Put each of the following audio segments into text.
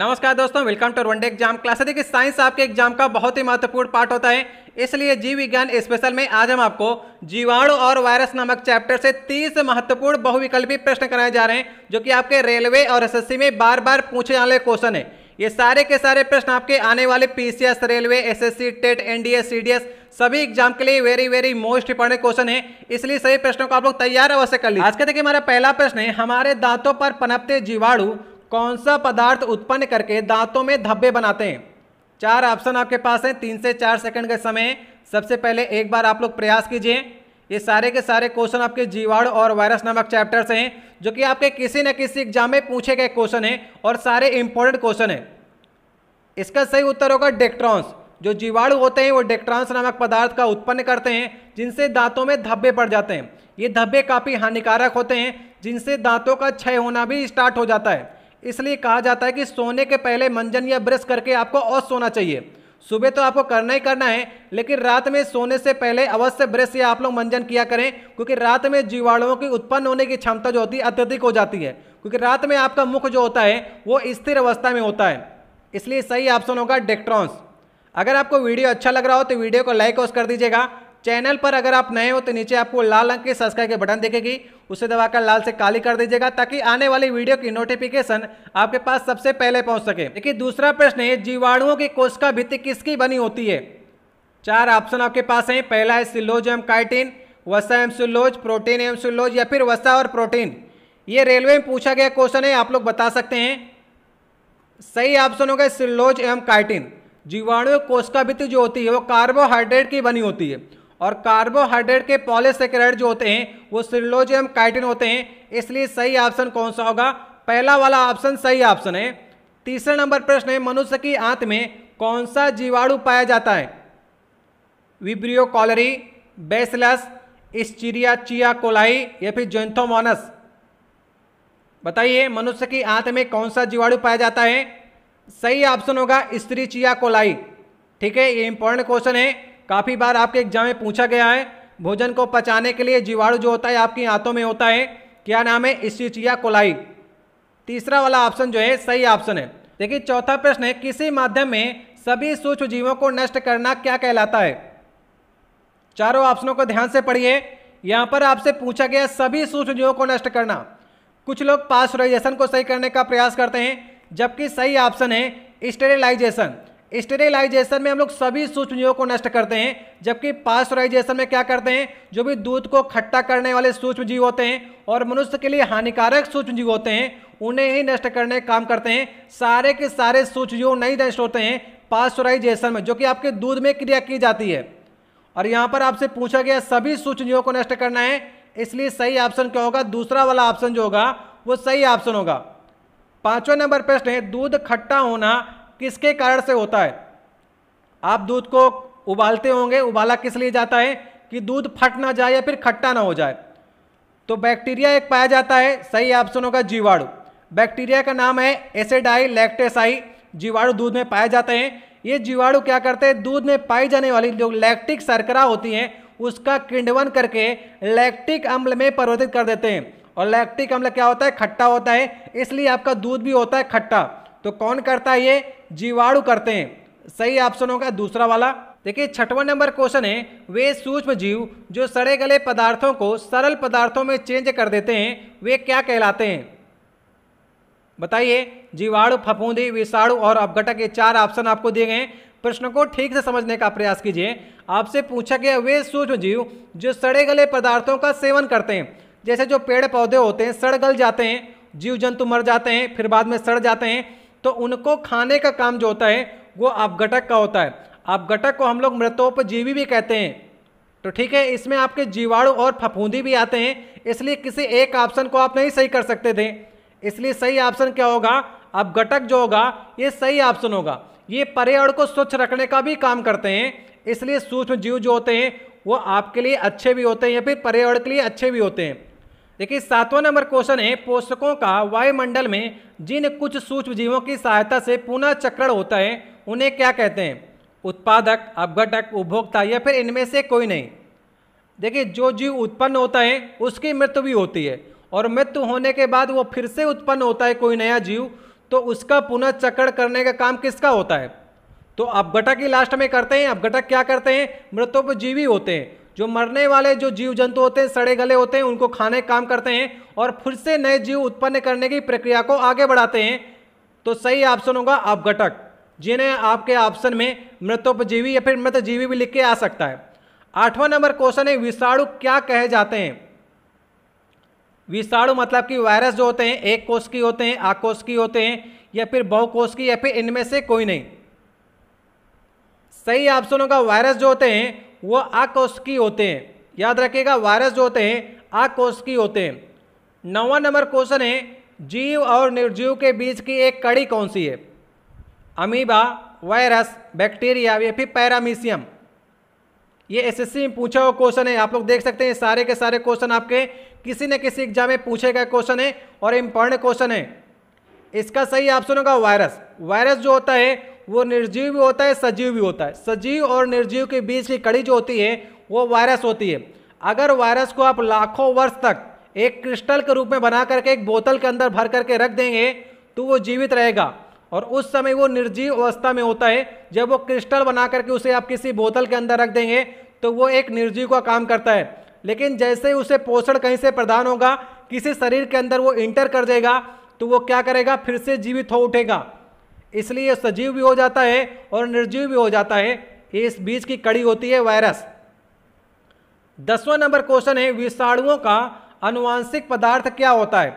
नमस्कार दोस्तों welcome to one day exam class देखिए साइंस आपके एग्जाम का बहुत ही महत्वपूर्ण पार्ट होता है इसलिए जीव विज्ञान स्पेशल में आज हम आपको जीवाणु और वायरस नामक चैप्टर से 30 महत्वपूर्ण बहुविकल्पी प्रश्न कराए जा रहे हैं जो कि आपके रेलवे और एस में बार बार पूछे जाने वाले क्वेश्चन है ये सारे के सारे प्रश्न आपके आने वाले PCS railway S TET NDS CDS सभी एग्जाम के लिए very very most important question है इसलिए सभी प्रश्नों को आप लोग तैयार अवश्य कर लीजिए आज का देखिए हमारा पहला प्रश्न है हमारे दांतों पर पनपते जीवाणु कौन सा पदार्थ उत्पन्न करके दांतों में धब्बे बनाते हैं चार ऑप्शन आपके पास हैं तीन से चार सेकंड का समय सबसे पहले एक बार आप लोग प्रयास कीजिए ये सारे के सारे क्वेश्चन आपके जीवाणु और वायरस नामक चैप्टर से हैं जो कि आपके किसी न किसी एग्जाम में पूछे गए क्वेश्चन हैं और सारे इंपॉर्टेंट क्वेश्चन हैं इसका सही उत्तर होगा डेक्ट्रॉन्स जो जीवाणु होते हैं वो डेक्ट्रॉन्स नामक पदार्थ का उत्पन्न करते हैं जिनसे दांतों में धब्बे पड़ जाते हैं ये धब्बे काफ़ी हानिकारक होते हैं जिनसे दांतों का क्षय होना भी स्टार्ट हो जाता है इसलिए कहा जाता है कि सोने के पहले मंजन या ब्रश करके आपको और सोना चाहिए सुबह तो आपको करना ही करना है लेकिन रात में सोने से पहले अवश्य ब्रश या आप लोग मंजन किया करें क्योंकि रात में जीवाणुओं की उत्पन्न होने की क्षमता जो होती है अत्यधिक हो जाती है क्योंकि रात में आपका मुख जो होता है वो स्थिर अवस्था में होता है इसलिए सही ऑप्शन होगा डेक्ट्रॉन्स अगर आपको वीडियो अच्छा लग रहा हो तो वीडियो को लाइक और कर दीजिएगा चैनल पर अगर आप नए हो तो नीचे आपको लाल रंग के सब्सक्राइब के बटन दिखेगी उसे दबाकर लाल से काली कर दीजिएगा ताकि आने वाली वीडियो की नोटिफिकेशन आपके पास सबसे पहले पहुंच सके देखिए दूसरा प्रश्न है जीवाणुओं की कोशिका भित्ति किसकी बनी होती है चार ऑप्शन आपके पास हैं पहला है सिलोज एम काइटिन वसा एम सुलोज प्रोटीन एम सुलोज या फिर वसा और प्रोटीन ये रेलवे में पूछा गया क्वेश्चन है आप लोग बता सकते हैं सही ऑप्शन हो गए सिलोज एवं काइटिन जीवाणु कोशिका भित्ति जो होती है वो कार्बोहाइड्रेट की बनी होती है और कार्बोहाइड्रेट के पॉलीसेक्राइड जो होते हैं वो सिरलोज काइटिन होते हैं इसलिए सही ऑप्शन कौन सा होगा पहला वाला ऑप्शन सही ऑप्शन है तीसरा नंबर प्रश्न है मनुष्य की आंत में कौन सा जीवाणु पाया जाता है विब्रियो कॉलरी बेसलस स्टीरिया चिया कोलाई या फिर जेंथोमोनस बताइए मनुष्य की आंत में कौन सा जीवाणु पाया जाता है सही ऑप्शन होगा स्त्री चिया कोलाई ठीक है ये इंपॉर्टेंट क्वेश्चन है काफ़ी बार आपके एग्जाम में पूछा गया है भोजन को पचाने के लिए जीवाणु जो होता है आपकी हाथों में होता है क्या नाम है इसिचिया कोलाई तीसरा वाला ऑप्शन जो है सही ऑप्शन है देखिए चौथा प्रश्न है किसी माध्यम में सभी सूक्ष्म जीवों को नष्ट करना क्या कहलाता है चारों ऑप्शनों को ध्यान से पढ़िए यहाँ पर आपसे पूछा गया सभी सूक्ष्म जीवों को नष्ट करना कुछ लोग पास्चराइजेशन को सही करने का प्रयास करते हैं जबकि सही ऑप्शन है स्टेरिलाइजेशन स्टेरिलाइजेशन में हम लोग सभी सूक्ष्मजीवों को नष्ट करते हैं जबकि पास्चराइजेशन में क्या करते हैं जो भी दूध को खट्टा करने वाले सूक्ष्मजीव होते हैं और मनुष्य के लिए हानिकारक सूक्ष्मजीव होते हैं उन्हें ही नष्ट करने काम करते हैं सारे के सारे सूक्ष्मजीव नहीं नष्ट होते हैं पास्चराइजेशन में जो कि आपके दूध में क्रिया की जाती है और यहाँ पर आपसे पूछा गया सभी सूक्ष्मजीवों को नष्ट करना है इसलिए सही ऑप्शन क्या होगा दूसरा वाला ऑप्शन जो होगा वो सही ऑप्शन होगा पांचवा नंबर प्रश्न है दूध खट्टा होना किसके कारण से होता है आप दूध को उबालते होंगे उबाला किस लिए जाता है कि दूध फट ना जाए या फिर खट्टा ना हो जाए तो बैक्टीरिया एक पाया जाता है सही ऑप्शन होगा जीवाणु बैक्टीरिया का नाम है एसेडाई लैक्टेसाई जीवाणु दूध में पाए जाते हैं ये जीवाणु क्या करते हैं दूध में पाई जाने वाली जो लैक्टिक शर्करा होती है उसका किंडवन करके लैक्टिक अम्ल में परिवर्तित कर देते हैं और लैक्टिक अम्ल क्या होता है खट्टा होता है इसलिए आपका दूध भी होता है खट्टा तो कौन करता है ये जीवाणु करते हैं सही ऑप्शन होगा दूसरा वाला देखिए छठवां नंबर क्वेश्चन है वे सूक्ष्म जीव जो सड़े गले पदार्थों को सरल पदार्थों में चेंज कर देते हैं वे क्या कहलाते हैं बताइए जीवाणु फफूंदी विषाणु और अपघटक ये चार ऑप्शन आपको दिए गए हैं प्रश्न को ठीक से समझने का प्रयास कीजिए आपसे पूछा गया वे सूक्ष्म जीव जो सड़े गले पदार्थों का सेवन करते हैं जैसे जो पेड़ पौधे होते हैं सड़ गल जाते हैं जीव जंतु मर जाते हैं फिर बाद में सड़ जाते हैं तो उनको खाने का काम जो होता है वो अपघटक का होता है अपघटक को हम लोग मृतोपजीवी भी कहते हैं तो ठीक है इसमें आपके जीवाणु और फफूंदी भी आते हैं इसलिए किसी एक ऑप्शन को आप नहीं सही कर सकते थे इसलिए सही ऑप्शन क्या होगा घटक जो होगा ये सही ऑप्शन होगा ये पर्यावरण को स्वच्छ रखने का भी काम करते हैं इसलिए सूक्ष्म जीव जो होते हैं वो आपके लिए अच्छे भी होते हैं या फिर पर्यावरण के लिए अच्छे भी होते हैं देखिए सातवां नंबर क्वेश्चन है पोषकों का वायुमंडल में जिन कुछ सूक्ष्म जीवों की सहायता से पुनः चक्रण होता है उन्हें क्या कहते हैं उत्पादक अपघटक उपभोक्ता या फिर इनमें से कोई नहीं देखिए जो जीव उत्पन्न होता है उसकी मृत्यु भी होती है और मृत्यु होने के बाद वो फिर से उत्पन्न होता है कोई नया जीव तो उसका पुनः चक्रण करने का काम किसका होता है तो अपघटक ही लास्ट में करते हैं अपघटक क्या करते हैं मृतोपजीवी होते हैं जो मरने वाले जो जीव जंतु होते हैं सड़े गले होते हैं उनको खाने काम करते हैं और फिर से नए जीव उत्पन्न करने की प्रक्रिया को आगे बढ़ाते हैं तो सही ऑप्शन होगा अपघटक जिन्हें आपके ऑप्शन में मृतोपजीवी या फिर मृतजीवी भी लिख के आ सकता है आठवां नंबर क्वेश्चन है विषाणु क्या कहे जाते हैं विषाणु मतलब कि वायरस जो होते हैं एक कोष की होते हैं आकोष की होते हैं या फिर कोष की या फिर इनमें से कोई नहीं सही ऑप्शन होगा वायरस जो होते हैं वो आकोशकी होते हैं याद रखिएगा वायरस जो होते हैं आकोशकी होते हैं नौवा नंबर क्वेश्चन है जीव और निर्जीव के बीच की एक कड़ी कौन सी है अमीबा वायरस बैक्टीरिया या फिर पैरामीशियम ये एसएससी में पूछा हुआ क्वेश्चन है आप लोग देख सकते हैं सारे के सारे क्वेश्चन आपके किसी न किसी एग्जाम में पूछे गए क्वेश्चन है और इम्पॉर्टेंट क्वेश्चन है इसका सही ऑप्शन होगा वायरस वायरस जो होता है वो निर्जीव भी होता है सजीव भी होता है सजीव और निर्जीव के बीच की कड़ी जो होती है वो वायरस होती है अगर वायरस को आप लाखों वर्ष तक एक क्रिस्टल के रूप में बना करके एक बोतल के अंदर भर करके रख देंगे तो वो जीवित रहेगा और उस समय वो निर्जीव अवस्था में होता है जब वो क्रिस्टल बना करके उसे आप किसी बोतल के अंदर रख देंगे तो वो एक निर्जीव का काम करता है लेकिन जैसे ही उसे पोषण कहीं से प्रदान होगा किसी शरीर के अंदर वो इंटर कर जाएगा तो वो क्या करेगा फिर से जीवित हो उठेगा इसलिए सजीव भी हो जाता है और निर्जीव भी हो जाता है इस बीज की कड़ी होती है वायरस दसवां नंबर क्वेश्चन है विषाणुओं का अनुवांशिक पदार्थ क्या होता है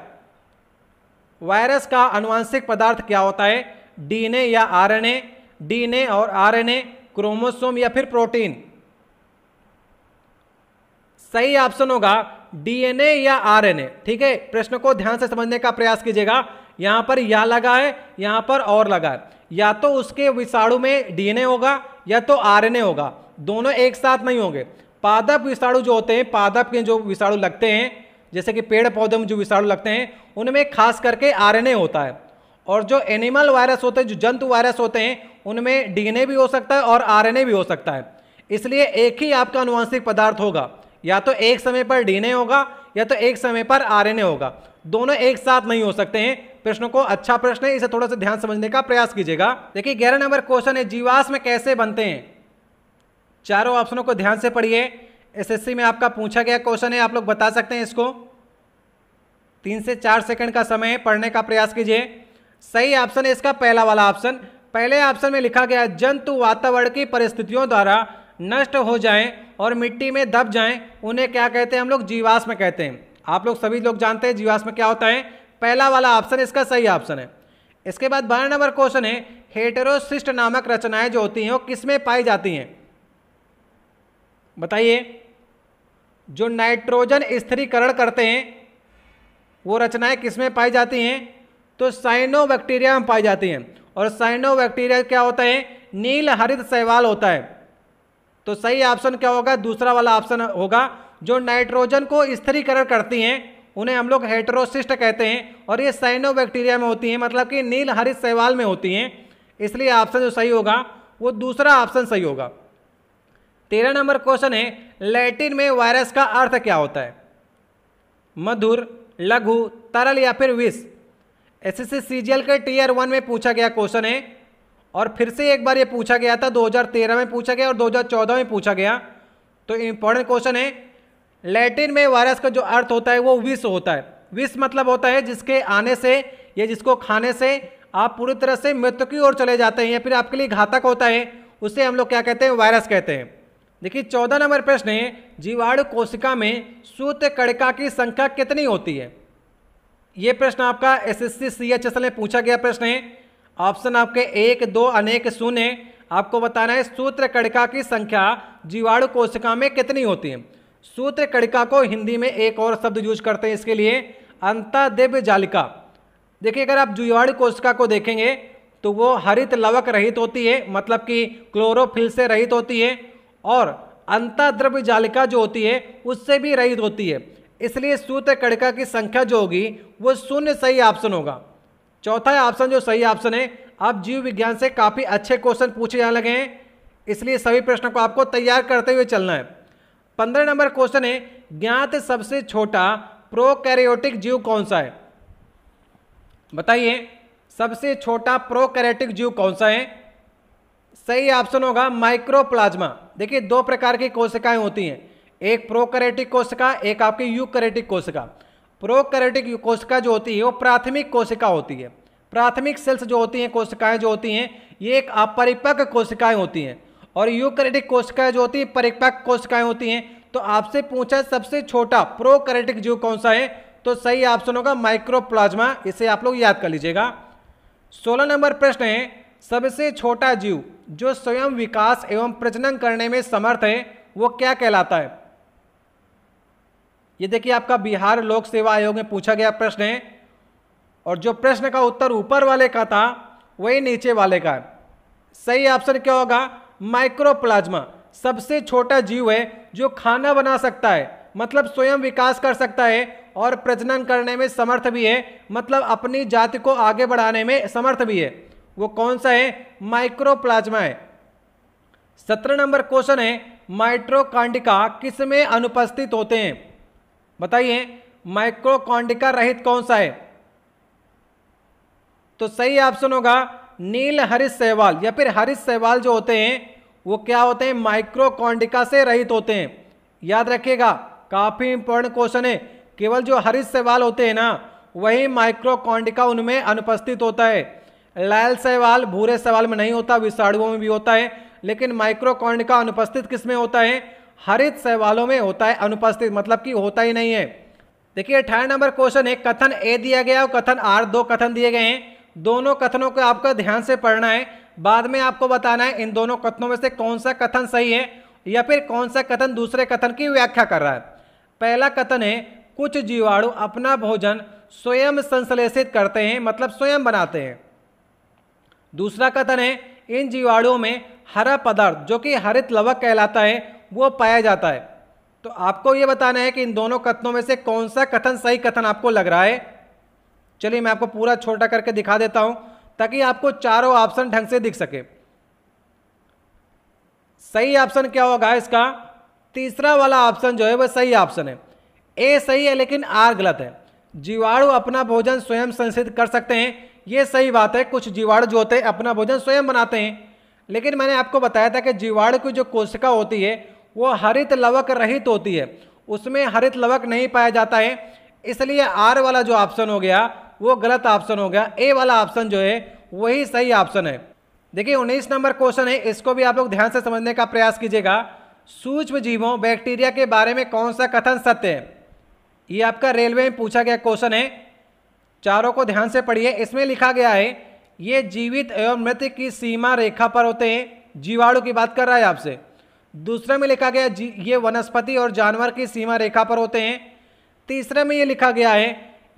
वायरस का अनुवांशिक पदार्थ क्या होता है डीएनए या आरएनए डीएनए और आरएनए क्रोमोसोम या फिर प्रोटीन सही ऑप्शन होगा डीएनए या आरएनए ठीक है प्रश्न को ध्यान से समझने का प्रयास कीजिएगा यहाँ पर या लगा है यहाँ पर और लगा है या तो उसके विषाणु में डीएनए होगा या तो आरएनए होगा दोनों एक साथ नहीं होंगे पादप विषाणु जो होते हैं पादप के जो विषाणु लगते हैं जैसे कि पेड़ पौधे में जो विषाणु लगते हैं उनमें खास करके आर होता है और जो एनिमल वायरस होते हैं जो जंतु वायरस होते हैं उनमें डीएनए भी हो सकता है और आर भी हो सकता है इसलिए एक ही आपका अनुवांशिक पदार्थ होगा या तो एक समय पर डीएनए होगा या तो एक समय पर आरएनए होगा दोनों एक साथ नहीं हो सकते हैं प्रश्नों को अच्छा प्रश्न है इसे थोड़ा सा ध्यान समझने का प्रयास कीजिएगा देखिए ग्यारह नंबर क्वेश्चन है जीवाश्म कैसे बनते हैं चारों ऑप्शनों को ध्यान से पढ़िए एसएससी में आपका पूछा गया क्वेश्चन है आप लोग बता सकते हैं इसको तीन से चार सेकंड का समय पढ़ने का प्रयास कीजिए सही ऑप्शन है इसका पहला वाला ऑप्शन पहले ऑप्शन में लिखा गया जंतु वातावरण की परिस्थितियों द्वारा नष्ट हो जाएं और मिट्टी में दब जाएं उन्हें क्या कहते हैं हम लोग जीवाश्म कहते हैं आप लोग सभी लोग जानते हैं जीवाश्म क्या होता है पहला वाला ऑप्शन इसका सही ऑप्शन है इसके बाद बारह नंबर क्वेश्चन है हेटेरोसिस्ट नामक रचनाएं जो होती हैं वो किस में पाई जाती हैं बताइए जो नाइट्रोजन स्थिरीकरण करते हैं वो रचनाएं किस में पाई जाती हैं तो साइनो बैक्टीरिया में पाई जाती हैं और साइनो बैक्टीरिया क्या होता है नील हरित शैवाल होता है तो सही ऑप्शन क्या होगा दूसरा वाला ऑप्शन होगा जो नाइट्रोजन को स्थिरीकरण करती हैं उन्हें हम लोग हेटरोसिस्ट कहते हैं और ये साइनोबैक्टीरिया में होती हैं मतलब कि नील हरित सहवाल में होती हैं इसलिए ऑप्शन जो सही होगा वो दूसरा ऑप्शन सही होगा तेरह नंबर क्वेश्चन है लैटिन में वायरस का अर्थ क्या होता है मधुर लघु तरल या फिर विष एस एस सी के टीयर वन में पूछा गया क्वेश्चन है और फिर से एक बार ये पूछा गया था 2013 में पूछा गया और 2014 में पूछा गया तो इम्पोर्टेंट क्वेश्चन है लैटिन में वायरस का जो अर्थ होता है वो विष होता है विष मतलब होता है जिसके आने से या जिसको खाने से आप पूरी तरह से मृत्यु की ओर चले जाते हैं या फिर आपके लिए घातक होता है उसे हम लोग क्या कहते हैं वायरस कहते हैं देखिए चौदह नंबर प्रश्न है जीवाणु कोशिका में सूत कड़िका की संख्या कितनी होती है ये प्रश्न आपका S S C C H में पूछा गया प्रश्न है ऑप्शन आपके एक दो अनेक शून्य आपको बताना है सूत्र कड़का की संख्या जीवाणु कोशिका में कितनी होती है सूत्र कड़िका को हिंदी में एक और शब्द यूज करते हैं इसके लिए अंतादिव्य जालिका देखिए अगर आप जुआड़ी कोशिका को देखेंगे तो वो हरित लवक रहित होती है मतलब कि क्लोरोफिल से रहित होती है और अंतद्रव्य जालिका जो होती है उससे भी रहित होती है इसलिए सूत्र कड़िका की संख्या जो होगी वो शून्य सही ऑप्शन होगा चौथा ऑप्शन जो सही ऑप्शन है आप जीव विज्ञान से काफ़ी अच्छे क्वेश्चन पूछे जाने लगे हैं इसलिए सभी प्रश्नों को आपको तैयार करते हुए चलना है पंद्रह नंबर क्वेश्चन है ज्ञात सबसे छोटा प्रोकैरियोटिक जीव कौन सा है बताइए सबसे छोटा प्रोकैरियोटिक जीव कौन सा है सही ऑप्शन होगा माइक्रोप्लाज्मा देखिए दो प्रकार की कोशिकाएं होती हैं एक प्रोकैरियोटिक कोशिका एक आपकी यूकैरियोटिक कोशिका प्रोकैरियोटिक कोशिका जो होती है वो प्राथमिक कोशिका होती है प्राथमिक सेल्स जो होती हैं कोशिकाएं जो होती हैं ये एक अपरिपक्व कोशिकाएं होती हैं और यूकरेटिक कोशिकाएं जो होती है परिपक्व कोशिकाएं होती हैं तो आपसे पूछा सबसे छोटा प्रोकरेटिक जीव कौन सा है तो सही ऑप्शन होगा माइक्रोप्लाज्मा इसे आप लोग याद कर लीजिएगा सोलह नंबर प्रश्न है सबसे छोटा जीव जो स्वयं विकास एवं प्रजनन करने में समर्थ है वो क्या कहलाता है ये देखिए आपका बिहार लोक सेवा आयोग में पूछा गया प्रश्न है और जो प्रश्न का उत्तर ऊपर वाले का था वही नीचे वाले का है सही ऑप्शन क्या होगा माइक्रोप्लाज्मा सबसे छोटा जीव है जो खाना बना सकता है मतलब स्वयं विकास कर सकता है और प्रजनन करने में समर्थ भी है मतलब अपनी जाति को आगे बढ़ाने में समर्थ भी है वो कौन सा है माइक्रोप्लाज्मा है सत्रह नंबर क्वेश्चन है माइट्रोकांडिका किस में अनुपस्थित होते हैं बताइए माइक्रोकांडिका रहित कौन सा है तो सही ऑप्शन होगा नील हरिश सहवाल या फिर हरिश सहवाल जो होते हैं वो क्या होते हैं माइक्रोकॉन्डिका से रहित होते हैं याद रखिएगा काफ़ी इंपॉर्टेंट क्वेश्चन है केवल जो हरिश सहवाल होते हैं ना वही माइक्रोकॉन्डिका उनमें अनुपस्थित होता है लाल सहवाल भूरे सहवाल में नहीं होता विषाणुओं में भी होता है लेकिन माइक्रोकॉन्डिका अनुपस्थित किस में होता है हरित सहवालों में होता है अनुपस्थित मतलब कि होता ही नहीं है देखिए अठारह नंबर क्वेश्चन है कथन ए दिया गया और कथन आर दो कथन दिए गए हैं दोनों कथनों को आपको ध्यान से पढ़ना है बाद में आपको बताना है इन दोनों कथनों में से कौन सा कथन सही है या फिर कौन सा कथन दूसरे कथन की व्याख्या कर रहा है पहला कथन है कुछ जीवाणु अपना भोजन स्वयं संश्लेषित करते हैं मतलब स्वयं बनाते हैं दूसरा कथन है इन जीवाणुओं में हरा पदार्थ जो कि हरित लवक कहलाता है वो पाया जाता है तो आपको ये बताना है कि इन दोनों कथनों में से कौन सा कथन सही कथन आपको लग रहा है चलिए मैं आपको पूरा छोटा करके दिखा देता हूं ताकि आपको चारों ऑप्शन ढंग से दिख सके सही ऑप्शन क्या होगा इसका तीसरा वाला ऑप्शन जो है वह सही ऑप्शन है ए सही है लेकिन आर गलत है जीवाणु अपना भोजन स्वयं संसित कर सकते हैं ये सही बात है कुछ जीवाणु जो होते हैं अपना भोजन स्वयं बनाते हैं लेकिन मैंने आपको बताया था कि जीवाणु की जो कोशिका होती है वो हरित लवक रहित होती है उसमें हरित लवक नहीं पाया जाता है इसलिए आर वाला जो ऑप्शन हो गया वो गलत ऑप्शन हो गया ए वाला ऑप्शन जो है वही सही ऑप्शन है देखिए उन्नीस नंबर क्वेश्चन है इसको भी आप लोग ध्यान से समझने का प्रयास कीजिएगा सूक्ष्म जीवों बैक्टीरिया के बारे में कौन सा कथन सत्य है ये आपका रेलवे में पूछा गया क्वेश्चन है चारों को ध्यान से पढ़िए इसमें लिखा गया है ये जीवित एवं मृत की सीमा रेखा पर होते हैं जीवाणु की बात कर रहा है आपसे दूसरे में लिखा गया ये वनस्पति और जानवर की सीमा रेखा पर होते हैं तीसरे में ये लिखा गया है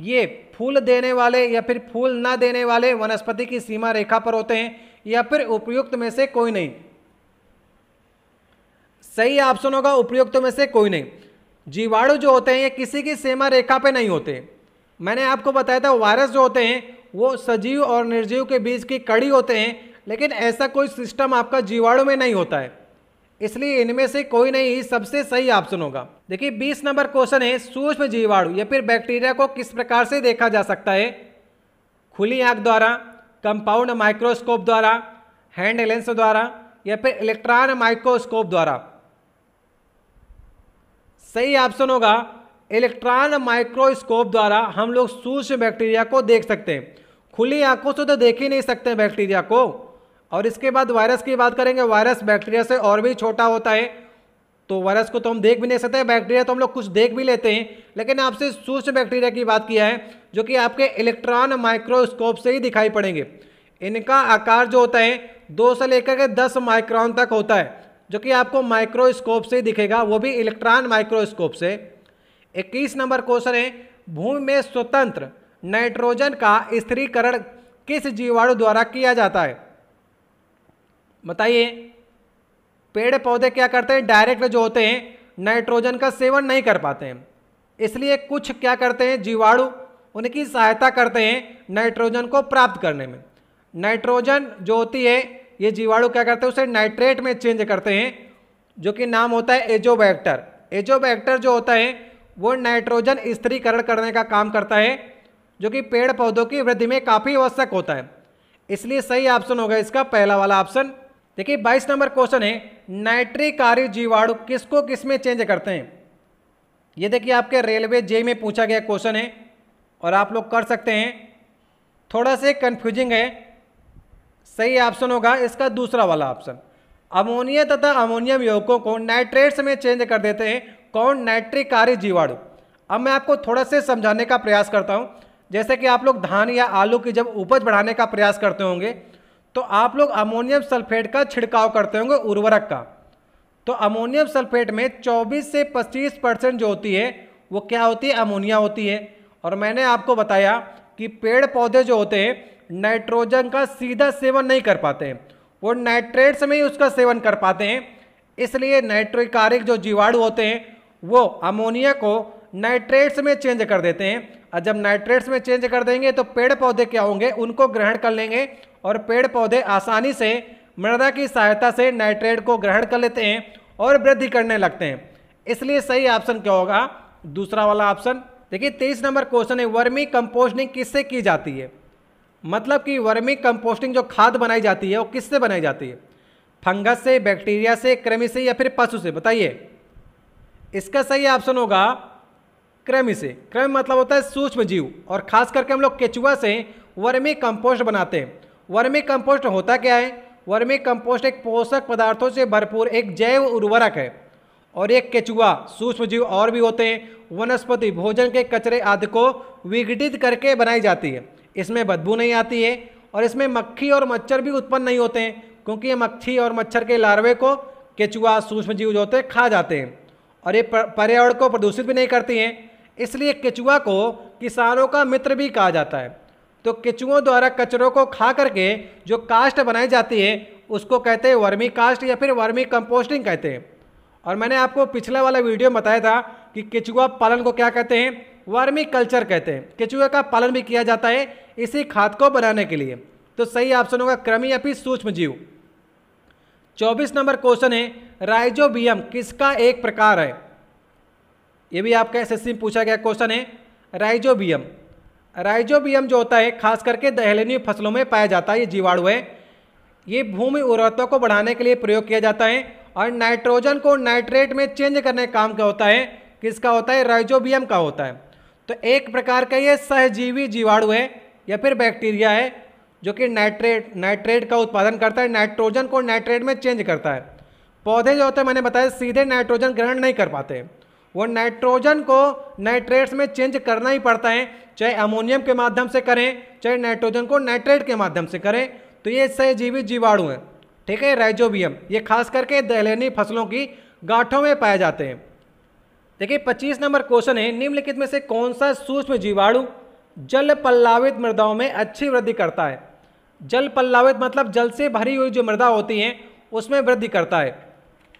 ये फूल देने वाले या फिर फूल ना देने वाले वनस्पति की सीमा रेखा पर होते हैं या फिर उपयुक्त में से कोई नहीं सही ऑप्शन होगा उपयुक्त में से कोई नहीं जीवाणु जो होते हैं ये किसी की सीमा रेखा पे नहीं होते मैंने आपको बताया था वायरस जो होते हैं वो सजीव और निर्जीव के बीच की कड़ी होते हैं लेकिन ऐसा कोई सिस्टम आपका जीवाणु में नहीं होता है इसलिए इनमें से कोई नहीं सबसे सही ऑप्शन होगा देखिए 20 नंबर क्वेश्चन है सूक्ष्म जीवाणु या फिर बैक्टीरिया को किस प्रकार से देखा जा सकता है खुली आंख द्वारा कंपाउंड माइक्रोस्कोप द्वारा हैंड लेंस द्वारा या फिर इलेक्ट्रॉन माइक्रोस्कोप द्वारा सही ऑप्शन होगा इलेक्ट्रॉन माइक्रोस्कोप द्वारा हम लोग सूक्ष्म बैक्टीरिया को देख सकते हैं खुली आंखों से तो देख ही नहीं सकते बैक्टीरिया को और इसके बाद वायरस की बात करेंगे वायरस बैक्टीरिया से और भी छोटा होता है तो वायरस को तो हम देख भी नहीं सकते बैक्टीरिया तो हम लोग कुछ देख भी लेते हैं लेकिन आपसे सूक्ष्म बैक्टीरिया की बात किया है जो कि आपके इलेक्ट्रॉन माइक्रोस्कोप से ही दिखाई पड़ेंगे इनका आकार जो होता है दो से लेकर के दस माइक्रॉन तक होता है जो कि आपको माइक्रोस्कोप से दिखेगा वो भी इलेक्ट्रॉन माइक्रोस्कोप से इक्कीस नंबर क्वेश्चन है भूमि में स्वतंत्र नाइट्रोजन का स्थिरीकरण किस जीवाणु द्वारा किया जाता है बताइए पेड़ पौधे क्या करते हैं डायरेक्ट जो होते हैं नाइट्रोजन का सेवन नहीं कर पाते हैं इसलिए कुछ क्या करते हैं जीवाणु उनकी सहायता करते हैं नाइट्रोजन को प्राप्त करने में नाइट्रोजन जो होती है ये जीवाणु क्या करते हैं उसे नाइट्रेट में चेंज करते हैं जो कि नाम होता है एजोबैक्टर एजोबैक्टर जो होता है वो नाइट्रोजन स्त्रीकरण करने का काम करता है जो कि पेड़ पौधों की वृद्धि में काफ़ी आवश्यक होता है इसलिए सही ऑप्शन होगा इसका पहला वाला ऑप्शन देखिए 22 नंबर क्वेश्चन है नाइट्रिकारी जीवाणु किसको किस में चेंज करते हैं ये देखिए आपके रेलवे जे में पूछा गया क्वेश्चन है और आप लोग कर सकते हैं थोड़ा से कन्फ्यूजिंग है सही ऑप्शन होगा इसका दूसरा वाला ऑप्शन अमोनिया तथा अमोनियम यौकों को नाइट्रेट्स में चेंज कर देते हैं कौन नाइट्रिकारी जीवाणु अब मैं आपको थोड़ा से समझाने का प्रयास करता हूँ जैसे कि आप लोग धान या आलू की जब उपज बढ़ाने का प्रयास करते होंगे तो आप लोग अमोनियम सल्फेट का छिड़काव करते होंगे उर्वरक का तो अमोनियम सल्फेट में 24 से 25 परसेंट जो होती है वो क्या होती है अमोनिया होती है और मैंने आपको बताया कि पेड़ पौधे जो होते हैं नाइट्रोजन का सीधा सेवन नहीं कर पाते हैं वो नाइट्रेट्स में ही उसका सेवन कर पाते हैं इसलिए नाइट्रोकारिक जो जीवाणु होते हैं वो अमोनिया को नाइट्रेट्स में चेंज कर देते हैं और जब नाइट्रेट्स में चेंज कर देंगे तो पेड़ पौधे क्या होंगे उनको ग्रहण कर लेंगे और पेड़ पौधे आसानी से मृदा की सहायता से नाइट्रेट को ग्रहण कर लेते हैं और वृद्धि करने लगते हैं इसलिए सही ऑप्शन क्या होगा दूसरा वाला ऑप्शन देखिए तेईस नंबर क्वेश्चन है वर्मी कंपोस्टिंग किससे की जाती है मतलब कि वर्मी कंपोस्टिंग जो खाद बनाई जाती है वो किससे बनाई जाती है फंगस से बैक्टीरिया से कृमि से या फिर पशु से बताइए इसका सही ऑप्शन होगा कृमि से कृमि मतलब होता है सूक्ष्म जीव और खास करके हम लोग केचुआ से वर्मी कंपोस्ट बनाते हैं वर्मी कंपोस्ट होता क्या है वर्मी कंपोस्ट एक पोषक पदार्थों से भरपूर एक जैव उर्वरक है और एक केचुआ सूक्ष्मजीव और भी होते हैं वनस्पति भोजन के कचरे आदि को विघटित करके बनाई जाती है इसमें बदबू नहीं आती है और इसमें मक्खी और मच्छर भी उत्पन्न नहीं होते हैं क्योंकि ये मक्खी और मच्छर के लार्वे को केचुआ सूक्ष्म जीव जो होते हैं खा जाते हैं और ये पर्यावरण को प्रदूषित भी नहीं करती हैं इसलिए केचुआ को किसानों का मित्र भी कहा जाता है तो केचुओं द्वारा कचरों को खा करके जो कास्ट बनाई जाती है उसको कहते हैं वर्मी कास्ट या फिर वर्मी कंपोस्टिंग कहते हैं और मैंने आपको पिछला वाला वीडियो में बताया था कि केचुआ पालन को क्या कहते हैं वर्मी कल्चर कहते हैं केचुए का पालन भी किया जाता है इसी खाद को बनाने के लिए तो सही ऑप्शन होगा क्रमी या फिर सूक्ष्म जीव चौबीस नंबर क्वेश्चन है राइजोबियम किसका एक प्रकार है ये भी आपका एस में पूछा गया क्वेश्चन है राइजोबियम राइजोबियम जो होता है खास करके दहलनीय फसलों में पाया जाता है ये जीवाणु है ये भूमि उर्वरता को बढ़ाने के लिए प्रयोग किया जाता है और नाइट्रोजन को नाइट्रेट में चेंज करने का काम का होता है किसका होता है राइजोबियम का होता है तो एक प्रकार का ये सहजीवी जीवाणु है या फिर बैक्टीरिया है जो कि नाइट्रेट नाइट्रेट का उत्पादन करता है नाइट्रोजन को नाइट्रेट में चेंज करता है पौधे जो होते हैं मैंने बताया सीधे नाइट्रोजन ग्रहण नहीं कर पाते वो नाइट्रोजन को नाइट्रेट्स में चेंज करना ही पड़ता है चाहे अमोनियम के माध्यम से करें चाहे नाइट्रोजन को नाइट्रेट के माध्यम से करें तो ये सहजीवी जीवाणु हैं ठीक है राइजोबियम ये खास करके दहलेनी फसलों की गांठों में पाए जाते हैं देखिए 25 नंबर क्वेश्चन है निम्नलिखित में से कौन सा सूक्ष्म जीवाणु जल पल्लावित मृदाओं में अच्छी वृद्धि करता है जल पल्लावित मतलब जल से भरी हुई जो मृदा होती है उसमें वृद्धि करता है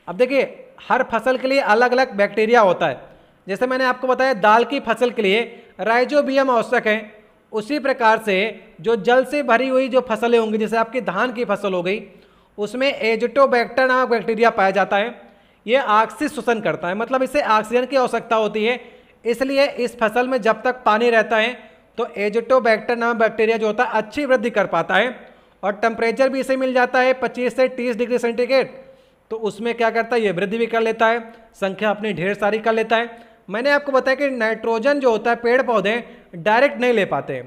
अब देखिए हर फसल के लिए अलग अलग बैक्टीरिया होता है जैसे मैंने आपको बताया दाल की फसल के लिए राइजोबियम आवश्यक है उसी प्रकार से जो जल से भरी हुई जो फसलें होंगी जैसे आपकी धान की फसल हो गई उसमें एजिटोबैक्टर नामक बैक्टीरिया पाया जाता है ये ऑक्सी शोषण करता है मतलब इसे ऑक्सीजन की आवश्यकता होती है इसलिए इस फसल में जब तक पानी रहता है तो एजिटोबैक्टर नामक बैक्टीरिया जो होता है अच्छी वृद्धि कर पाता है और टेम्परेचर भी इसे मिल जाता है 25 से 30 डिग्री सेंटीग्रेड तो उसमें क्या करता है ये वृद्धि भी कर लेता है संख्या अपनी ढेर सारी कर लेता है मैंने आपको बताया कि नाइट्रोजन जो होता है पेड़ पौधे डायरेक्ट नहीं ले पाते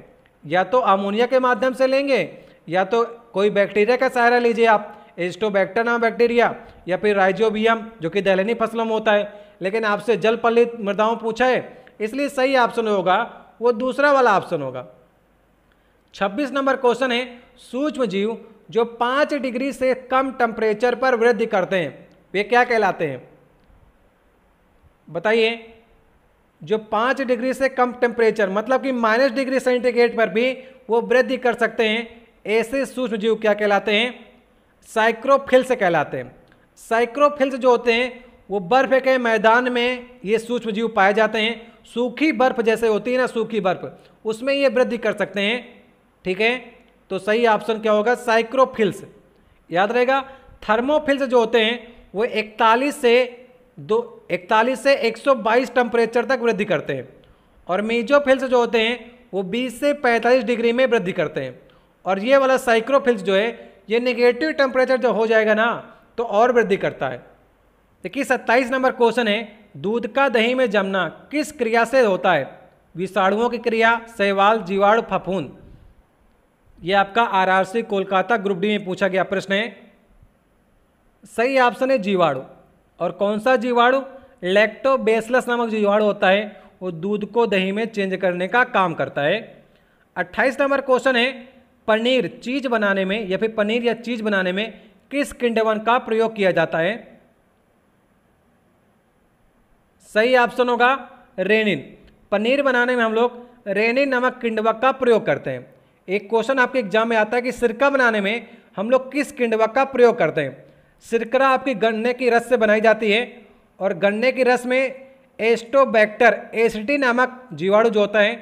या तो अमोनिया के माध्यम से लेंगे या तो कोई बैक्टीरिया का सहारा लीजिए आप एस्टोबैक्टर बैक्टीरिया या फिर राइजोबियम जो कि दहलनी फसलों में होता है लेकिन आपसे जल पलित मृदाओं पूछा है इसलिए सही ऑप्शन होगा वो दूसरा वाला ऑप्शन होगा 26 नंबर क्वेश्चन है सूक्ष्म जीव जो पाँच डिग्री से कम टेम्परेचर पर वृद्धि करते हैं वे क्या कहलाते हैं बताइए जो पाँच डिग्री से कम टेम्परेचर मतलब कि माइनस डिग्री सेंटीग्रेड पर भी वो वृद्धि कर सकते हैं ऐसे सूक्ष्म जीव क्या कहलाते हैं साइक्रोफिल्स कहलाते हैं साइक्रोफिल्स जो होते हैं वो बर्फ के मैदान में ये सूक्ष्म जीव पाए जाते हैं सूखी बर्फ जैसे होती है ना सूखी बर्फ उसमें ये वृद्धि कर सकते हैं ठीक है तो सही ऑप्शन क्या होगा साइक्रोफिल्स याद रहेगा थर्मोफिल्स जो होते हैं वो इकतालीस से दो इकतालीस से 122 टेम्परेचर तक वृद्धि करते हैं और मीजोफिल्स जो होते हैं वो 20 से 45 डिग्री में वृद्धि करते हैं और ये वाला साइक्रोफिल्स जो है ये नेगेटिव टेम्परेचर जो हो जाएगा ना तो और वृद्धि करता है देखिए सत्ताईस नंबर क्वेश्चन है दूध का दही में जमना किस क्रिया से होता है विषाणुओं की क्रिया सहवाल जीवाणु फफूंद ये आपका आरआरसी कोलकाता ग्रुप डी में पूछा गया प्रश्न है सही ऑप्शन है जीवाणु और कौन सा जीवाणु लैक्टोबेसलस नामक जीवाणु होता है वो दूध को दही में चेंज करने का काम करता है अट्ठाईस नंबर क्वेश्चन है पनीर चीज बनाने में या फिर पनीर या चीज बनाने में किस किंडवन का प्रयोग किया जाता है सही ऑप्शन होगा रेनिन पनीर बनाने में हम लोग रेनिन नामक किंडवक का प्रयोग करते हैं एक क्वेश्चन आपके एग्जाम में आता है कि सिरका बनाने में हम लोग किस किंडवा का प्रयोग करते हैं सिरकरा आपकी गन्ने की रस से बनाई जाती है और गन्ने की रस में एस्टोबैक्टर एसिडी नामक जीवाणु जो होता है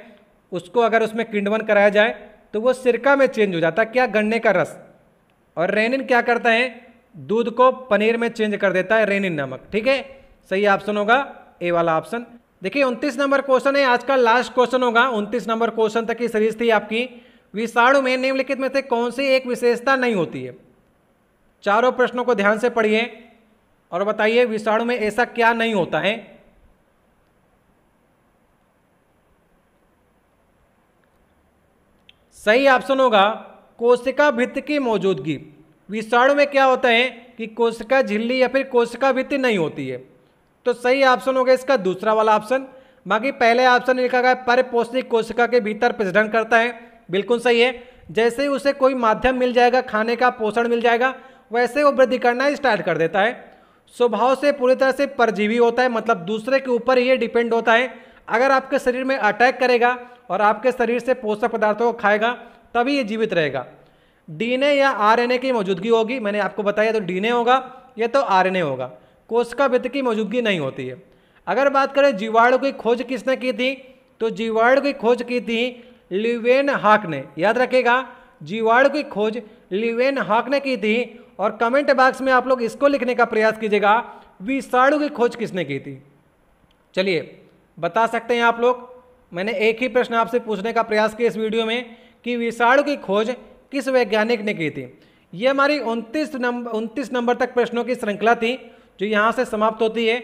उसको अगर उसमें किंडवन कराया जाए तो वो सिरका में चेंज हो जाता है क्या गन्ने का रस और रेनिन क्या करता है दूध को पनीर में चेंज कर देता है रेनिन नामक ठीक है सही ऑप्शन होगा ए वाला ऑप्शन देखिए उनतीस नंबर क्वेश्चन है आज का लास्ट क्वेश्चन होगा उनतीस नंबर क्वेश्चन तक की सीरीज थी आपकी विषाणु में निम्नलिखित में से कौन सी एक विशेषता नहीं होती है चारों प्रश्नों को ध्यान से पढ़िए और बताइए विषाणु में ऐसा क्या नहीं होता है सही ऑप्शन होगा कोशिका भित्त की मौजूदगी विषाणु में क्या होता है कि कोशिका झिल्ली या फिर कोशिका भित्त नहीं होती है तो सही ऑप्शन होगा इसका दूसरा वाला ऑप्शन बाकी पहले ऑप्शन लिखा गया पर कोशिका के भीतर प्रजनन करता है बिल्कुल सही है जैसे ही उसे कोई माध्यम मिल जाएगा खाने का पोषण मिल जाएगा वैसे वो वृद्धि करना स्टार्ट कर देता है स्वभाव से पूरी तरह से परजीवी होता है मतलब दूसरे के ऊपर ही डिपेंड होता है अगर आपके शरीर में अटैक करेगा और आपके शरीर से पोषक पदार्थों को खाएगा तभी ये जीवित रहेगा डीएनए या आरएनए की मौजूदगी होगी मैंने आपको बताया तो डीएनए होगा या तो आरएनए होगा कोशिका वित्त की मौजूदगी नहीं होती है अगर बात करें जीवाणु की खोज किसने की थी तो जीवाणु की खोज की थी लिवेन हाक ने याद रखेगा जीवाणु की खोज लिवेन हाक ने की थी और कमेंट बॉक्स में आप लोग इसको लिखने का प्रयास कीजिएगा विषाणु की खोज किसने की थी चलिए बता सकते हैं आप लोग मैंने एक ही प्रश्न आपसे पूछने का प्रयास किया इस वीडियो में कि विषाणु की खोज किस वैज्ञानिक ने की थी ये हमारी उनतीस नंबर उनतीस नंबर तक प्रश्नों की श्रृंखला थी जो यहाँ से समाप्त होती है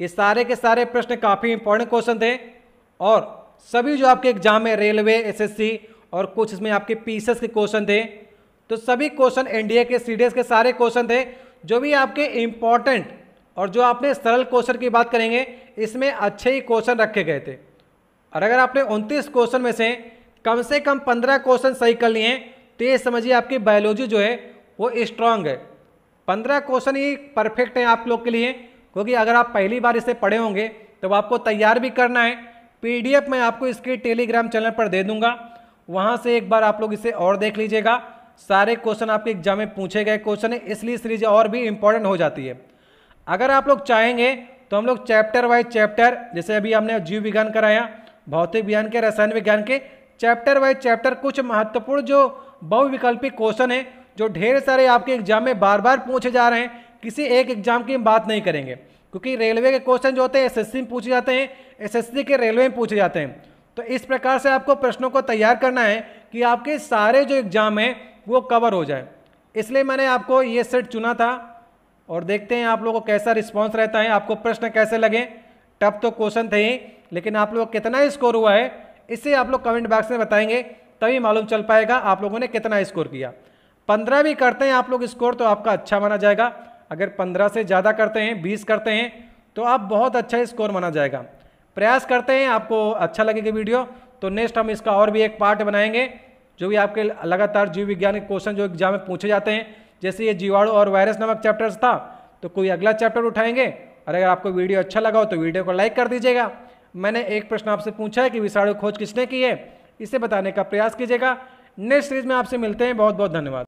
ये सारे के सारे प्रश्न काफ़ी इंपॉर्टेंट क्वेश्चन थे और सभी जो आपके एग्जाम में रेलवे एसएससी और कुछ इसमें आपके पीसीएस के क्वेश्चन थे तो सभी क्वेश्चन एनडीए के सीडीएस के सारे क्वेश्चन थे जो भी आपके इंपॉर्टेंट और जो आपने सरल क्वेश्चन की बात करेंगे इसमें अच्छे ही क्वेश्चन रखे गए थे और अगर आपने उनतीस क्वेश्चन में से कम से कम पंद्रह क्वेश्चन सही कर लिए हैं तो ये समझिए आपकी बायोलॉजी जो है वो स्ट्रांग है पंद्रह क्वेश्चन ही परफेक्ट हैं आप लोग के लिए क्योंकि अगर आप पहली बार इसे पढ़े होंगे तो आपको तैयार भी करना है पीडीएफ मैं आपको इसके टेलीग्राम चैनल पर दे दूंगा वहाँ से एक बार आप लोग इसे और देख लीजिएगा सारे क्वेश्चन आपके एग्जाम में पूछे गए क्वेश्चन है इसलिए सीरीज और भी इंपॉर्टेंट हो जाती है अगर आप लोग चाहेंगे तो हम लोग चैप्टर वाइज चैप्टर जैसे अभी हमने जीव विज्ञान कराया भौतिक विज्ञान के रसायन विज्ञान के चैप्टर वाइज चैप्टर कुछ महत्वपूर्ण जो बहुविकल्पिक क्वेश्चन है जो ढेर सारे आपके एग्जाम में बार बार पूछे जा रहे हैं किसी एक एग्जाम की हम बात नहीं करेंगे क्योंकि रेलवे के क्वेश्चन जो होते हैं सी में पूछे जाते हैं सी के रेलवे में पूछे जाते हैं तो इस प्रकार से आपको प्रश्नों को तैयार करना है कि आपके सारे जो एग्जाम हैं वो कवर हो जाए इसलिए मैंने आपको ये सेट चुना था और देखते हैं आप लोगों को कैसा रिस्पॉन्स रहता है आपको प्रश्न कैसे लगे टफ तो क्वेश्चन थे ही लेकिन आप लोग कितना स्कोर हुआ है इसे आप लोग कमेंट बॉक्स में बताएंगे तभी मालूम चल पाएगा आप लोगों ने कितना स्कोर किया पंद्रह भी करते हैं आप लोग स्कोर तो आपका अच्छा माना जाएगा अगर पंद्रह से ज़्यादा करते हैं बीस करते हैं तो आप बहुत अच्छा स्कोर माना जाएगा प्रयास करते हैं आपको अच्छा लगेगा वीडियो तो नेक्स्ट हम इसका और भी एक पार्ट बनाएंगे जो भी आपके लगातार जीव विज्ञान के क्वेश्चन जो एग्जाम में पूछे जाते हैं जैसे ये जीवाणु और वायरस नामक चैप्टर्स था तो कोई अगला चैप्टर उठाएंगे और अगर आपको वीडियो अच्छा लगा हो तो वीडियो को लाइक कर दीजिएगा मैंने एक प्रश्न आपसे पूछा है कि विषाणु खोज किसने की है इसे बताने का प्रयास कीजिएगा नेक्स्ट सीरीज में आपसे मिलते हैं बहुत बहुत धन्यवाद